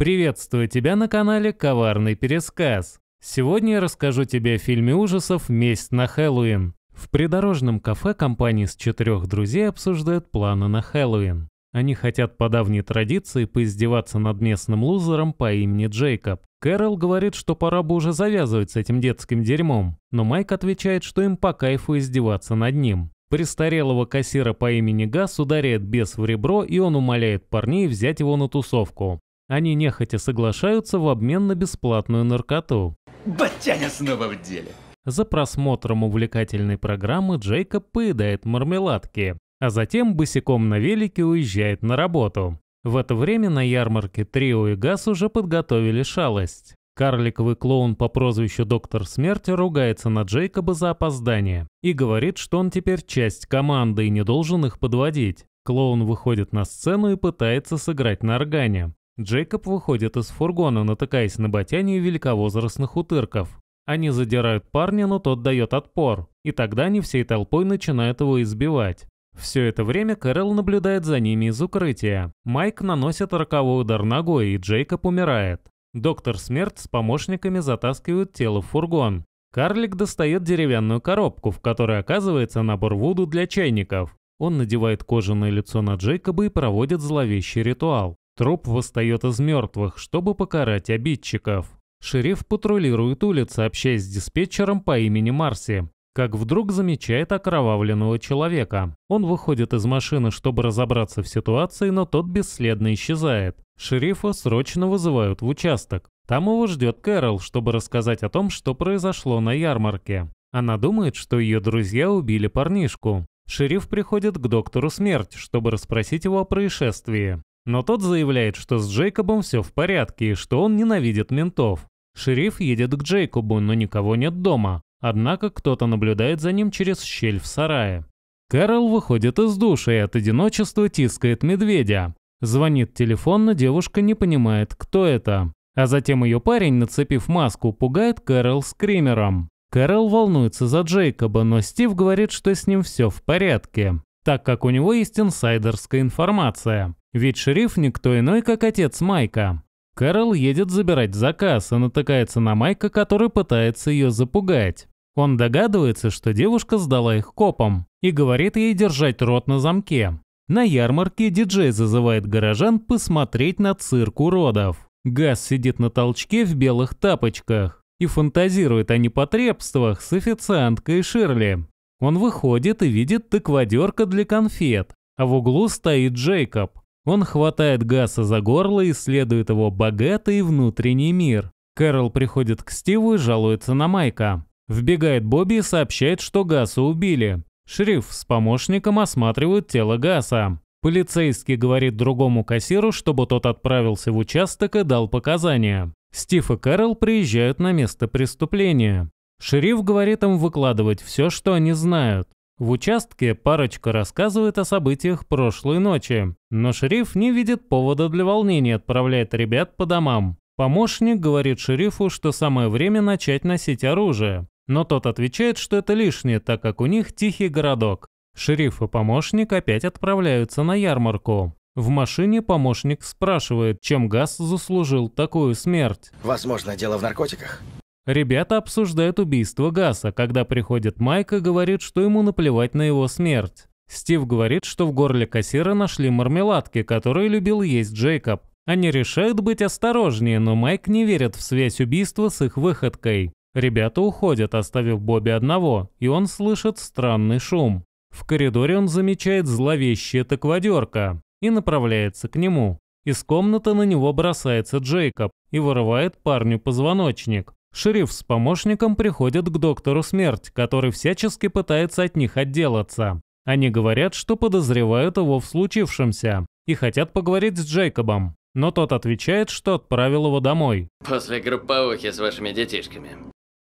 Приветствую тебя на канале «Коварный пересказ». Сегодня я расскажу тебе о фильме ужасов «Месть на Хэллоуин». В придорожном кафе компании из четырех друзей обсуждают планы на Хэллоуин. Они хотят по давней традиции поиздеваться над местным лузером по имени Джейкоб. Кэрол говорит, что пора бы уже завязывать с этим детским дерьмом, но Майк отвечает, что им по кайфу издеваться над ним. Престарелого кассира по имени Гас ударяет бес в ребро, и он умоляет парней взять его на тусовку. Они нехотя соглашаются в обмен на бесплатную наркоту. Батяня снова в деле. За просмотром увлекательной программы Джейкоб поедает мармеладки, а затем босиком на велике уезжает на работу. В это время на ярмарке Трио и Газ уже подготовили шалость. Карликовый клоун по прозвищу Доктор Смерти ругается на Джейкоба за опоздание и говорит, что он теперь часть команды и не должен их подводить. Клоун выходит на сцену и пытается сыграть на органе. Джейкоб выходит из фургона, натыкаясь на ботянию великовозрастных утырков. Они задирают парня, но тот дает отпор, и тогда они всей толпой начинают его избивать. Все это время Кэрол наблюдает за ними из укрытия. Майк наносит роковой удар ногой, и Джейкоб умирает. Доктор Смерть с помощниками затаскивают тело в фургон. Карлик достает деревянную коробку, в которой оказывается набор вуду для чайников. Он надевает кожаное лицо на Джейкоба и проводит зловещий ритуал. Труп восстает из мертвых, чтобы покарать обидчиков. Шериф патрулирует улицы, общаясь с диспетчером по имени Марси, как вдруг замечает окровавленного человека. Он выходит из машины, чтобы разобраться в ситуации, но тот бесследно исчезает. Шерифа срочно вызывают в участок. Там его ждет Кэрол, чтобы рассказать о том, что произошло на ярмарке. Она думает, что ее друзья убили парнишку. Шериф приходит к доктору смерть, чтобы расспросить его о происшествии. Но тот заявляет, что с Джейкобом все в порядке и что он ненавидит ментов. Шериф едет к Джейкобу, но никого нет дома. Однако кто-то наблюдает за ним через щель в сарае. Кэрол выходит из душа и от одиночества тискает медведя. Звонит телефон, но девушка не понимает, кто это. А затем ее парень, нацепив маску, пугает Кэрол скримером. Кэрол волнуется за Джейкоба, но Стив говорит, что с ним все в порядке так как у него есть инсайдерская информация. Ведь шериф никто иной, как отец Майка. Кэрол едет забирать заказ и натыкается на Майка, который пытается ее запугать. Он догадывается, что девушка сдала их копам, и говорит ей держать рот на замке. На ярмарке диджей зазывает горожан посмотреть на цирк уродов. Газ сидит на толчке в белых тапочках и фантазирует о непотребствах с официанткой Ширли, он выходит и видит тыкводерка для конфет, а в углу стоит Джейкоб. Он хватает Гаса за горло и следует его богатый внутренний мир. Кэрол приходит к Стиву и жалуется на Майка. Вбегает Бобби и сообщает, что Гаса убили. Шериф с помощником осматривают тело Гаса. Полицейский говорит другому кассиру, чтобы тот отправился в участок и дал показания. Стив и Кэрол приезжают на место преступления. Шериф говорит им выкладывать все, что они знают. В участке парочка рассказывает о событиях прошлой ночи, но шериф не видит повода для волнения и отправляет ребят по домам. Помощник говорит шерифу, что самое время начать носить оружие, но тот отвечает, что это лишнее, так как у них тихий городок. Шериф и помощник опять отправляются на ярмарку. В машине помощник спрашивает, чем газ заслужил такую смерть. Возможно, дело в наркотиках. Ребята обсуждают убийство Гаса, когда приходит Майк и говорит, что ему наплевать на его смерть. Стив говорит, что в горле кассира нашли мармеладки, которые любил есть Джейкоб. Они решают быть осторожнее, но Майк не верит в связь убийства с их выходкой. Ребята уходят, оставив Бобби одного, и он слышит странный шум. В коридоре он замечает зловещее таквадерка и направляется к нему. Из комнаты на него бросается Джейкоб и вырывает парню позвоночник. Шериф с помощником приходят к доктору смерть, который всячески пытается от них отделаться. Они говорят, что подозревают его в случившемся и хотят поговорить с Джейкобом, но тот отвечает, что отправил его домой. «После групповухи с вашими детишками».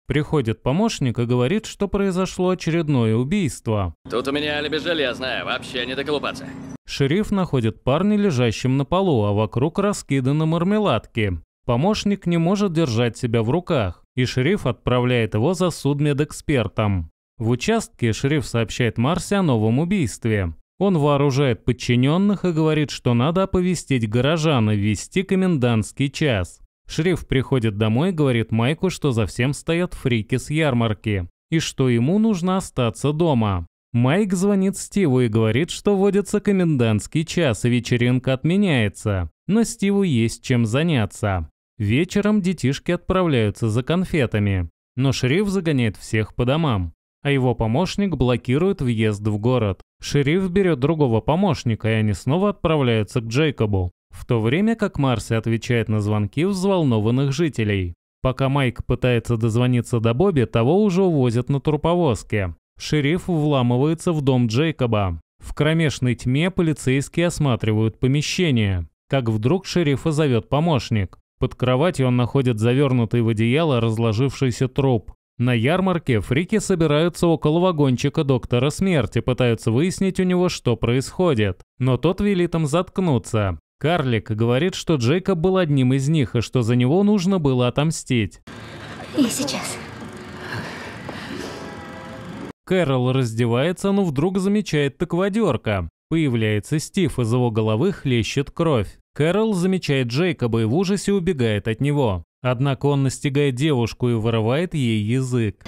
Приходит помощник и говорит, что произошло очередное убийство. «Тут у меня алиби железное, вообще не доколупаться». Шериф находит парня лежащим на полу, а вокруг раскиданы мармеладки. Помощник не может держать себя в руках, и шериф отправляет его за судмедэкспертом. В участке шериф сообщает Марсе о новом убийстве. Он вооружает подчиненных и говорит, что надо оповестить горожан и ввести комендантский час. Шериф приходит домой и говорит Майку, что за всем стоят фрики с ярмарки, и что ему нужно остаться дома. Майк звонит Стиву и говорит, что вводится комендантский час и вечеринка отменяется, но Стиву есть чем заняться. Вечером детишки отправляются за конфетами, но шериф загоняет всех по домам, а его помощник блокирует въезд в город. Шериф берет другого помощника, и они снова отправляются к Джейкобу, в то время как Марси отвечает на звонки взволнованных жителей. Пока Майк пытается дозвониться до Бобби, того уже увозят на труповозке. Шериф вламывается в дом Джейкоба. В кромешной тьме полицейские осматривают помещение, как вдруг шерифа зовет помощник. Под кроватью он находит завернутый в одеяло разложившийся труп. На ярмарке фрики собираются около вагончика доктора смерти, пытаются выяснить у него, что происходит. Но тот велит им заткнуться. Карлик говорит, что Джейкоб был одним из них и что за него нужно было отомстить. И сейчас. Кэрол раздевается, но вдруг замечает таквадерка. Появляется Стив, из его головы хлещет кровь. Кэрол замечает Джейкоба и в ужасе убегает от него. Однако он настигает девушку и вырывает ей язык.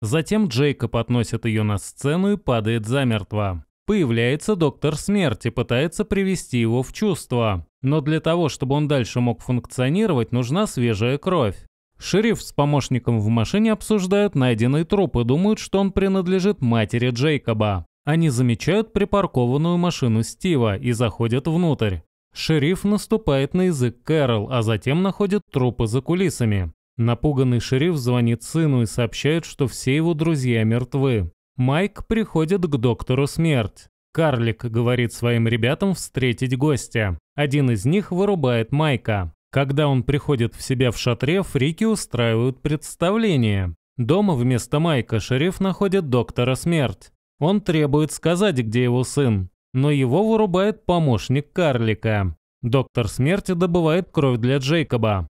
Затем Джейкоб относит ее на сцену и падает замертво. Появляется доктор смерти, пытается привести его в чувство. Но для того, чтобы он дальше мог функционировать, нужна свежая кровь. Шериф с помощником в машине обсуждают найденный труп и думают, что он принадлежит матери Джейкоба. Они замечают припаркованную машину Стива и заходят внутрь. Шериф наступает на язык Кэрол, а затем находит трупы за кулисами. Напуганный шериф звонит сыну и сообщает, что все его друзья мертвы. Майк приходит к доктору смерть. Карлик говорит своим ребятам встретить гостя. Один из них вырубает Майка. Когда он приходит в себя в шатре, фрики устраивают представление. Дома вместо Майка шериф находит доктора смерть. Он требует сказать, где его сын, но его вырубает помощник карлика. Доктор смерти добывает кровь для Джейкоба.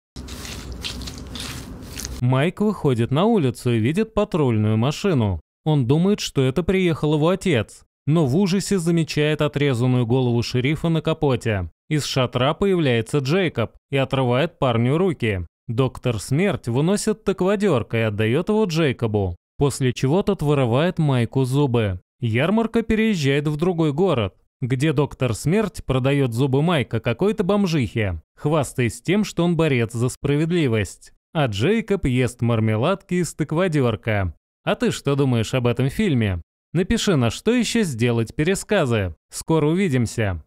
Майк выходит на улицу и видит патрульную машину. Он думает, что это приехал его отец, но в ужасе замечает отрезанную голову шерифа на капоте. Из шатра появляется Джейкоб и отрывает парню руки. Доктор Смерть выносит такводерка и отдает его Джейкобу после чего тот вырывает Майку зубы. Ярмарка переезжает в другой город, где доктор Смерть продает зубы Майка какой-то бомжихе, хвастаясь тем, что он борец за справедливость. А Джейкоб ест мармеладки из тыкводерка. А ты что думаешь об этом фильме? Напиши, на что еще сделать пересказы. Скоро увидимся.